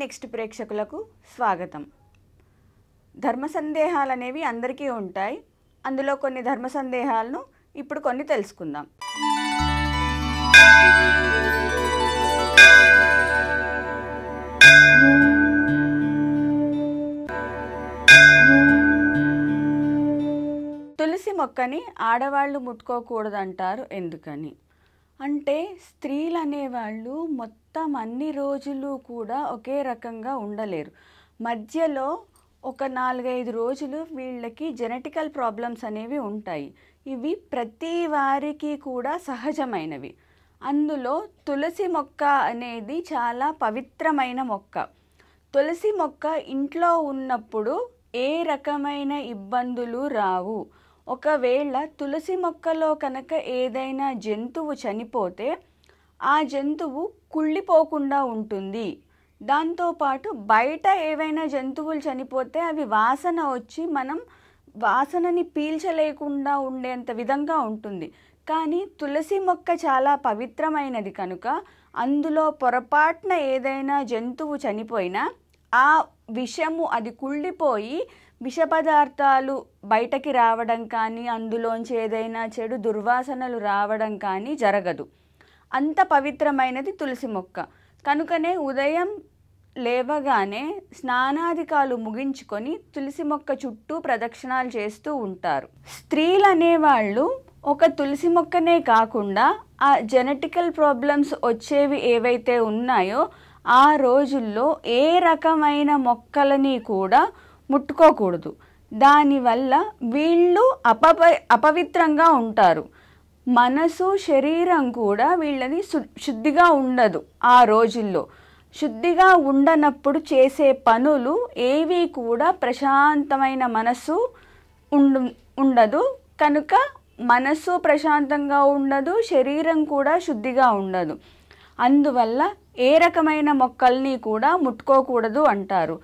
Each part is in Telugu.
నెక్స్ట్ ప్రేక్షకులకు స్వాగతం ధర్మ సందేహాలు అనేవి అందరికీ ఉంటాయి అందులో కొన్ని ధర్మ సందేహాలను ఇప్పుడు కొన్ని తెలుసుకుందాం తులసి మొక్కని ఆడవాళ్ళు ముట్టుకోకూడదంటారు ఎందుకని అంటే స్త్రీలు అనేవాళ్ళు మొత్తం మొత్తం అన్ని రోజులు కూడా ఒకే రకంగా ఉండలేరు మధ్యలో ఒక నాలుగైదు రోజులు వీళ్ళకి జెనెటికల్ ప్రాబ్లమ్స్ అనేవి ఉంటాయి ఇవి ప్రతి వారికి కూడా సహజమైనవి అందులో తులసి మొక్క అనేది చాలా పవిత్రమైన మొక్క తులసి మొక్క ఇంట్లో ఉన్నప్పుడు ఏ రకమైన ఇబ్బందులు రావు ఒకవేళ తులసి మొక్కలో కనుక ఏదైనా జంతువు చనిపోతే ఆ జంతువు కుళ్ళిపోకుండా ఉంటుంది దాంతోపాటు బయట ఏవైనా జంతువులు చనిపోతే అవి వాసన వచ్చి మనం వాసనని పీల్చలేకుండా ఉండేంత విధంగా ఉంటుంది కానీ తులసి మొక్క చాలా పవిత్రమైనది కనుక అందులో పొరపాటున ఏదైనా జంతువు చనిపోయినా ఆ విషము అది కుళ్ళిపోయి విష పదార్థాలు బయటకి రావడం కానీ అందులోంచి ఏదైనా చెడు దుర్వాసనలు రావడం కానీ జరగదు అంత పవిత్రమైనది తులసి మొక్క కనుకనే ఉదయం లేవగానే స్నానాధికాలు ముగించుకొని తులసి మొక్క చుట్టూ ప్రదక్షిణాలు చేస్తూ ఉంటారు స్త్రీలు అనేవాళ్ళు ఒక తులసి మొక్కనే కాకుండా ఆ జెనెటికల్ ప్రాబ్లమ్స్ వచ్చేవి ఏవైతే ఉన్నాయో ఆ రోజుల్లో ఏ రకమైన మొక్కలని కూడా ముట్టుకోకూడదు దానివల్ల వీళ్ళు అపప అపవిత్రంగా ఉంటారు మనసు శరీరం కూడా వీళ్ళది శుద్ధిగా ఉండదు ఆ రోజుల్లో శుద్ధిగా ఉండనప్పుడు చేసే పనులు ఏవి కూడా ప్రశాంతమైన మనసు ఉండదు కనుక మనసు ప్రశాంతంగా ఉండదు శరీరం కూడా శుద్ధిగా ఉండదు అందువల్ల ఏ రకమైన మొక్కల్ని కూడా ముట్టుకోకూడదు అంటారు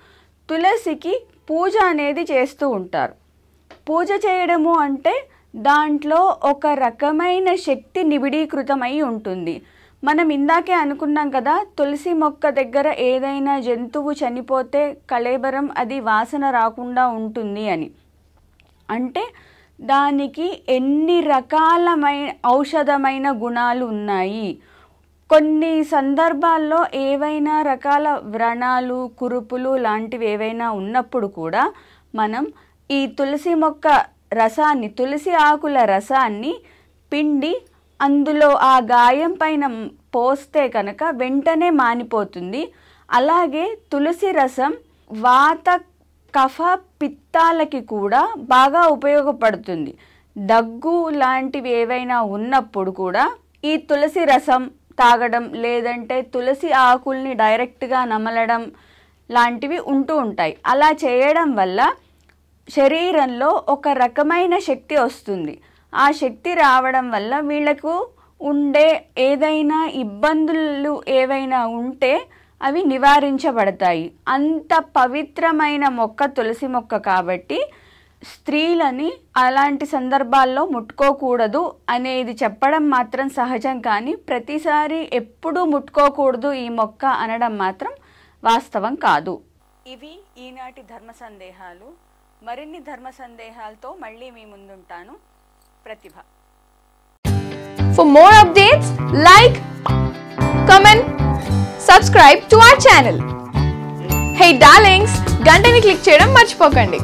తులసికి పూజ అనేది చేస్తూ ఉంటారు పూజ చేయడము అంటే దాంట్లో ఒక రకమైన శక్తి నిబిడీకృతమై ఉంటుంది మనం ఇందాకే అనుకున్నాం కదా తులసి మొక్క దగ్గర ఏదైనా జంతువు చనిపోతే కళేబరం అది వాసన రాకుండా ఉంటుంది అని అంటే దానికి ఎన్ని రకాలమైన ఔషధమైన గుణాలు ఉన్నాయి కొన్ని సందర్భాల్లో ఏవైనా రకాల వ్రణాలు కురుపులు లాంటివి ఏవైనా ఉన్నప్పుడు కూడా మనం ఈ తులసి మొక్క రసాన్ని తులసి ఆకుల రసాన్ని పిండి అందులో ఆ గాయం పైన పోస్తే కనుక వెంటనే మానిపోతుంది అలాగే తులసి రసం వాత కఫ పిత్తాలకి కూడా బాగా ఉపయోగపడుతుంది దగ్గు లాంటివి ఏవైనా ఉన్నప్పుడు కూడా ఈ తులసి రసం తాగడం లేదంటే తులసి ఆకుల్ని డైరెక్ట్గా నమలడం లాంటివి ఉంటూ ఉంటాయి అలా చేయడం వల్ల శరీరంలో ఒక రకమైన శక్తి వస్తుంది ఆ శక్తి రావడం వల్ల వీళ్లకు ఉండే ఏదైనా ఇబ్బందులు ఏవైనా ఉంటే అవి నివారించబడతాయి అంత పవిత్రమైన మొక్క తులసి మొక్క కాబట్టి స్త్రీలని అలాంటి సందర్భాల్లో ముట్టుకోకూడదు అనేది చెప్పడం మాత్రం సహజం కానీ ప్రతిసారి ఎప్పుడూ ముట్టుకోకూడదు ఈ మొక్క అనడం మాత్రం వాస్తవం కాదు ఇవి ఈనాటి ధర్మ సందేహాలు మరిన్ని ధర్మ సందేహాలతో మళ్ళీ మీ ముందుంటాను Pratibha for more updates like comment subscribe to our channel hey darlings గంటని క్లిక్ చేయడం మర్చిపోకండి